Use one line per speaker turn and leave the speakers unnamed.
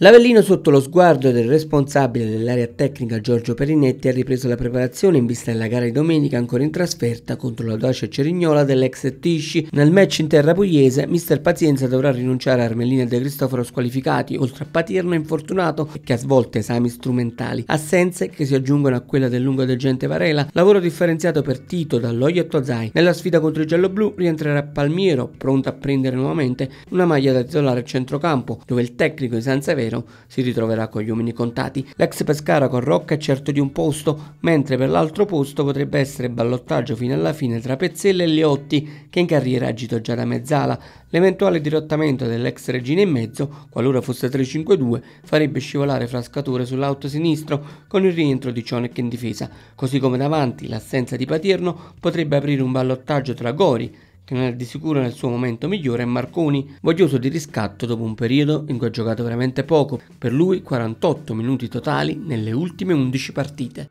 L'Avellino sotto lo sguardo del responsabile dell'area tecnica Giorgio Perinetti ha ripreso la preparazione in vista della gara di domenica ancora in trasferta contro la Doce Cerignola dell'ex Tisci. Nel match in terra pugliese, mister Pazienza dovrà rinunciare a Armelina De Cristoforo squalificati, oltre a Patirno infortunato che ha svolto esami strumentali, assenze che si aggiungono a quella del lungo degente Varela, lavoro differenziato per Tito dall'Oio e Tozai. Nella sfida contro il giallo-blu rientrerà Palmiero, pronto a prendere nuovamente una maglia da titolare a centrocampo, dove il tecnico di San Severo vero, si ritroverà con gli uomini contati. L'ex Pescara con Rocca è certo di un posto, mentre per l'altro posto potrebbe essere ballottaggio fino alla fine tra Pezzella e Leotti, che in carriera agito già da mezzala. L'eventuale dirottamento dell'ex regina in mezzo, qualora fosse 3-5-2, farebbe scivolare Frascatore sull'auto sinistro con il rientro di Cionek in difesa, così come davanti l'assenza di Patierno potrebbe aprire un ballottaggio tra Gori che non è di sicuro nel suo momento migliore, e Marconi, voglioso di riscatto dopo un periodo in cui ha giocato veramente poco, per lui 48 minuti totali nelle ultime 11 partite.